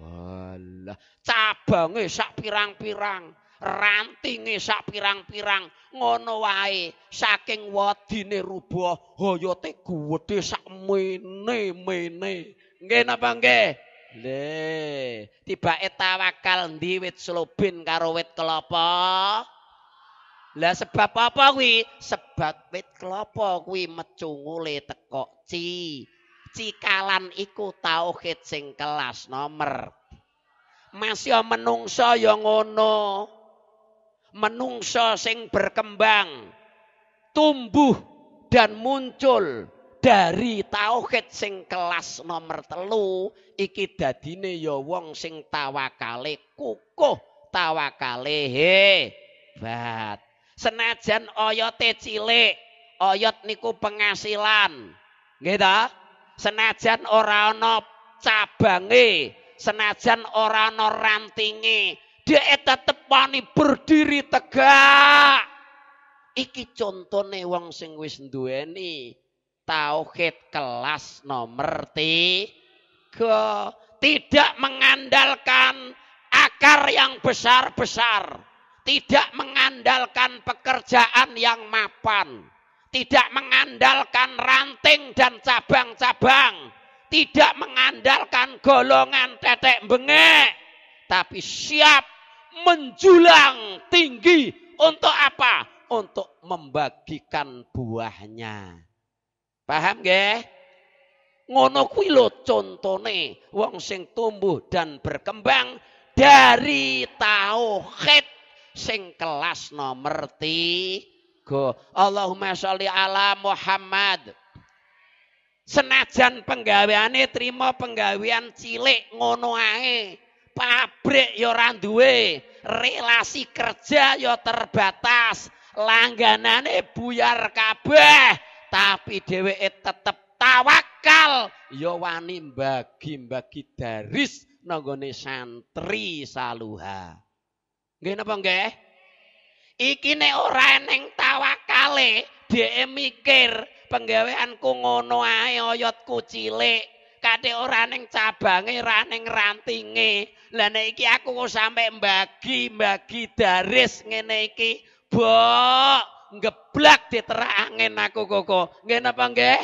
S1: Walah, cabange sak pirang-pirang. rantinge sak pirang-pirang ngono wae saking wadine rubuh hayate guwede sak mene-mene nggih napa nggih le tiba-etawakal ndi wit slobin karo wit kelapa lah sebab apa kuwi sebab wit kelapa kuwi mecungule teko ci cikalan iku tauhid sing kelas nomor Masya menungso ya ngono menungso sing berkembang, tumbuh dan muncul dari tauhid sing kelas nomor telu iki dadine ya wong sing tawakale kukuh tawakale hebat senajan oyote cilik oyot niku penghasilan geda? senajan ora ana cabange senajan ora ana rantinge dia eta tepani berdiri tegak. Iki contone wong sing wis duweni tauhid kelas nomor tiga. Tidak mengandalkan akar yang besar-besar. Tidak mengandalkan pekerjaan yang mapan. Tidak mengandalkan ranting dan cabang-cabang. Tidak mengandalkan golongan tetek bengek. Tapi siap menjulang tinggi untuk apa? Untuk membagikan buahnya. Paham nggih? Ngono kuwi lho contone wong sing tumbuh dan berkembang dari tauhid sing kelas nomor tiga. Allahumma sholli ala Muhammad. Senajan penggaweane terima penggawean cilik ngono ae. pabrik yo ora duwe, relasi kerja yo terbatas, langganane buyar kabeh, tapi dheweke tetep tawakal yo wani bagi-bagi daris nanggone santri saluha. Nggih napa nggih? Iki nek ora eneng tawakale, dhewe mikir penggaweanku ngono ae oyotku cilik. Kadhe ora ning cabange, ora ning rantinge, Lah nek iki aku wis sampe mbagi bagi daris ngene iki, Bok, ngeblak diterak angin aku koko. Ngen apa nggih?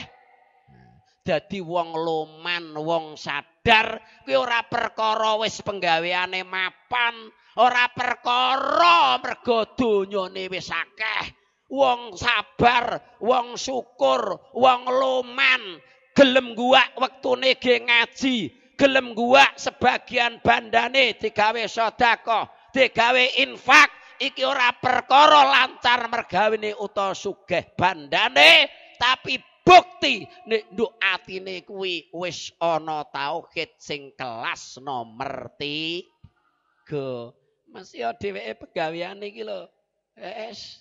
S1: Dadi wong loman, wong sadar, kuwi ora perkara wis penggaweane mapan, ora perkara mergo donyane wis akeh. Wong sabar, wong syukur, wong loman, gelem guak wektune ge ngaji, gelem gua sebagian bandane digawe sedekah, digawe infak iki ora perkara lancar mergawene uta sugih bandane tapi bukti nek nduk atine kuwi wis ana tauhid sing kelas nomor 3 mesti dheweke pegaweane iki loh. es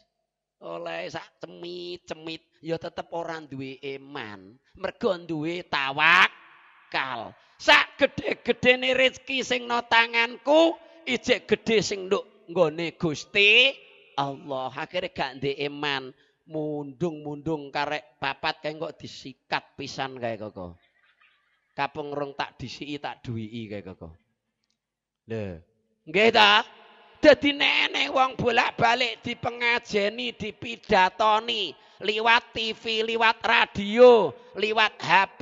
S1: oleh sak cemit-cemit ya tetep ora duwe iman mergo duwe tawakal Sak gedhe-gedhe ne rezeki sing no tanganku, ijek gedhe sing nduk nggone Gusti Allah. Akhire gak ndek iman, mundung-mundung karek papat kae kok disikat pisan kae koko. Kapung rung tak disiki tak duwiki kae koko. Lho, nggih ta? Dadi nenek wong bolak-balik dipengajeni, dipidatoni, liwat TV, liwat radio, liwat HP,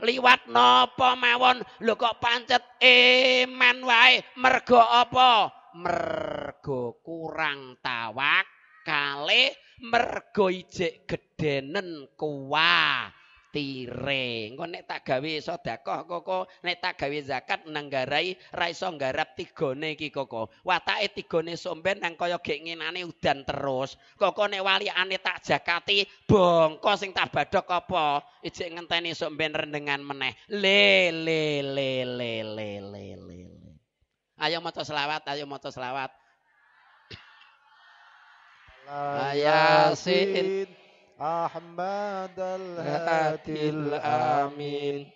S1: liwat nopo mawon. Lho kok pancet iman wae mergo apa? Mergo kurang tawak kale mergo ijek gedenen kuah. Tire. Engko nek tak gawe sedekah koko, nek tak gawe zakat nang garai ra iso nggarap tigone iki koko. Watake tigone somben nang kaya gek nginane udan terus. Koko nek wali ane tak jakati bongko sing tak badhok apa? Ijik ngenteni somben rendengan meneh. Le le le le le le le. Ayo maca selawat, ayo maca selawat. Ayasin. Ayasin. أحمد الهادي الآمين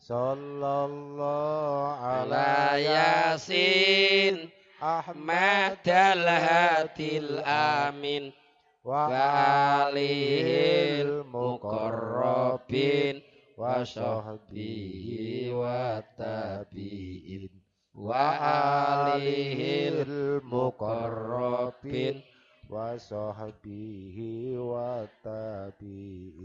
S1: صلى الله على ياسين أحمد الهادي الآمين وآله المقربين وصحبه والتابعين وآله المقربين wasohbihi watabiin.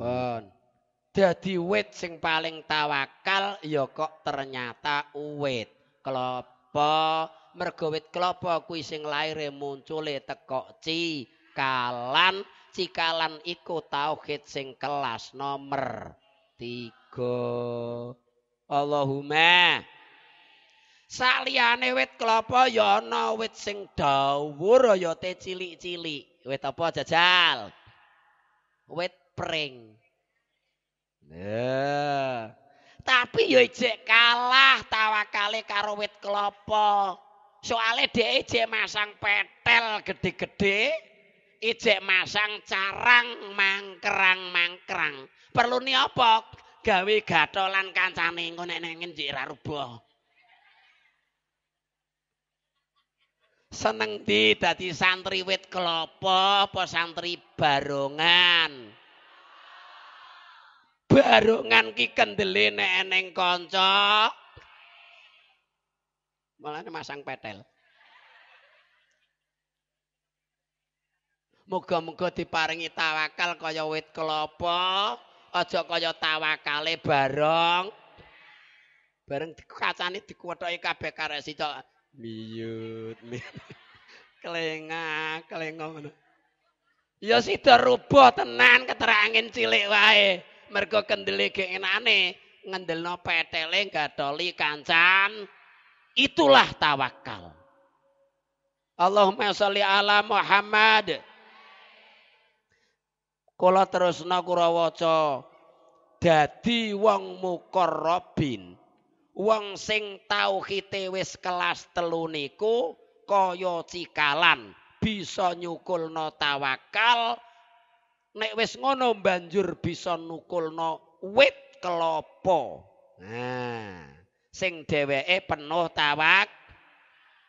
S1: Dadi wit sing paling tawakal ya kok ternyata uwit klopo. Mergo wit klopo kuwi sing laire muncule teko ci kalan cikalan iku tauhid sing kelas nomor 3 Allahumma Saliyane wit klapa ya ana wit sing dhuwur ya te cilik-cilik. Wit apa jajal? Wit pring. Yeah. Tapi ya ijek kalah tawakale karo wit klapa. Soale dhek ijek masang petel gedhe-gedhe, ijek masang carang mangkerang-mangkerang. Perlu ni apa? Gawe gatholan kancane engko nek nengen jek ra rubuh. seneng di dadi santri wit kelopo apa santri barongan barongan ki kendele nek eneng kanca malah masang petel Moga-moga diparingi tawakal kaya wit kelopo, aja kaya tawakale bareng. Bareng kacane dikuwethoki kabeh karek sitok. miyut miyut *laughs* kelengah kelengong ngono ya sida rubuh tenan keterangin cilik wae mergo kendele genane ngendelno petele gadoli kancan itulah tawakal Allahumma sholli ala Muhammad kula terusna kurawaca dadi wong mukarrabin wong sing tauhite wis kelas telu niku kaya cikalan bisa nyukulno tawakal nek wis ngono banjur bisa nukulno wit kelopo, nah sing dheweke penuh tawak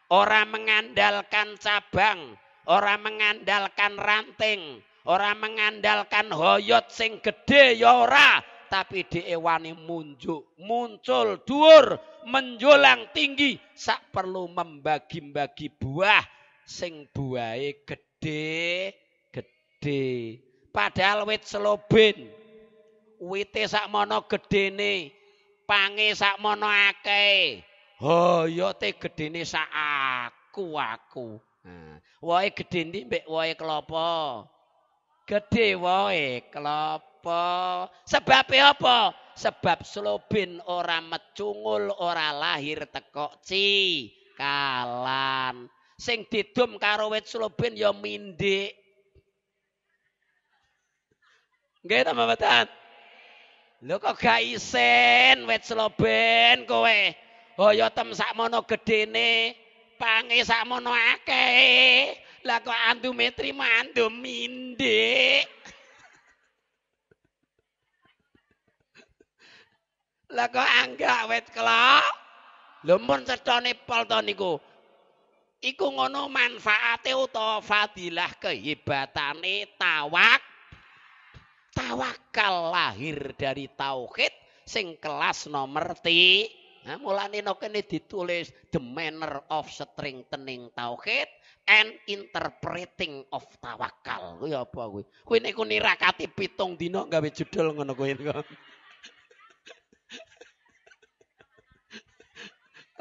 S1: ora mengandalkan cabang ora mengandalkan ranting ora mengandalkan hoyot sing gedhe ya ora tapi dhewe wani muncul, muncul dhuwur, menjulang tinggi, sak perlu membagi-bagi buah sing buahe gedhe, gedhe. Padahal wit selobin, wite sak mono gedhene, pange sak mono akeh. Hayate gedhene sak aku aku. Nah, wae gedhe ndi mbek wae klopo. Gedhe wae klopo. apa? sebab apa? Sebab slobin ora mecungul, ora lahir tekok ci kalan. Sing didum karo wit slobin ya mindik. Nggih ta mboten? Lho kok gak isin wit slobin kowe? Hoyo oh, ya tem sakmono gedene, pange sakmono akeh. Lah kok andume trima mindik. Lah kok anggak wet klo. Lho mun cethone pol to niku. Iku ngono manfaate utawa fadilah kehebatane tawak. Tawakal lahir dari tauhid sing kelas nomor T. Nah, mulane kene ditulis the manner of strengthening tauhid and interpreting of tawakal. Kuwi apa kuwi? Kuwi niku nirakati pitung dina gawe judul ngono kuwi.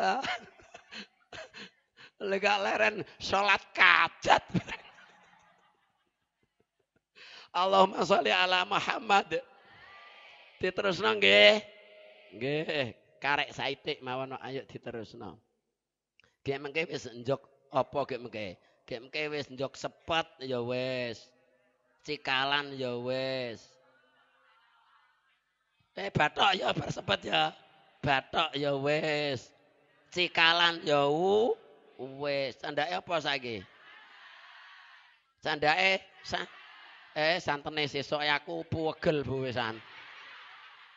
S1: Eh, Lega *laughs* leren sholat kacat. *laughs* Allahumma sholli ala Muhammad. nong ge, ge karek saitik mawon ayo nong. Ge mengke wis njok opo ge mengke? ge mengke wis njok sepet ya wis. Cikalan ya wis. Eh batok ya bersepet ya. Batok ya wes cikalan ya wis sandake apa saiki sandake sa eh santene sesuk aku puwegel bu wisan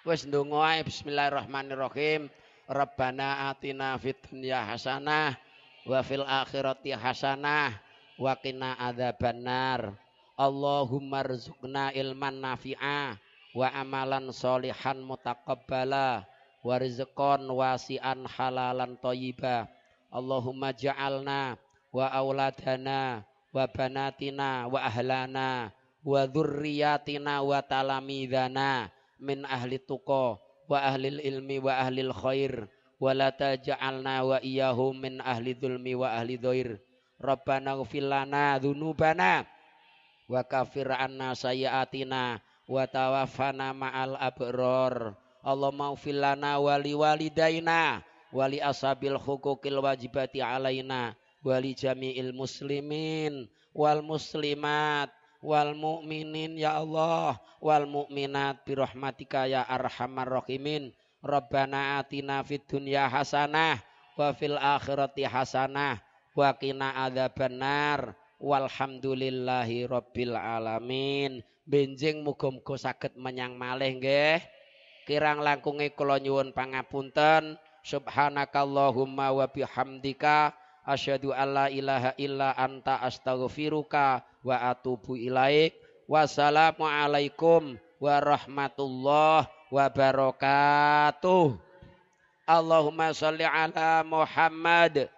S1: wis ndonga bismillahirrahmanirrahim Rabbana atina fid dunya hasanah wa fil akhirati hasanah wa qina adzabannar Allahumma rzuqna ilman nafi'ah wa amalan solihan mutakabbalah warzekon wasi'an halalan toyiba. Allahumma ja'alna wa awladana wa banatina wa ahlana wa dhurriyatina wa talamidana min ahli tuqo wa ahli ilmi wa ahli khair wa la taj'alna wa iyyahum min ahli dhulmi wa ahli dhair rabbana ighfir lana dhunubana wa kafir anna sayiatina wa tawaffana ma'al abror Allah mau filana wali wali walidaina wali asabil hukukil wajibati alaina wali jami'il muslimin wal muslimat wal mu'minin ya Allah wal mu'minat birahmatika ya arhamar rahimin Rabbana atina fid dunya hasanah wa fil akhirati hasanah wa qina adzabannar walhamdulillahi rabbil alamin benjing muga-muga saged menyang malih nggih Kirang langkunge kula nyuwun pangapunten. Subhanakallahumma wa bihamdika asyhadu alla ilaha illa anta astaghfiruka wa atubu ilaik. Wassalamualaikum warahmatullahi wabarakatuh. Allahumma salli ala Muhammad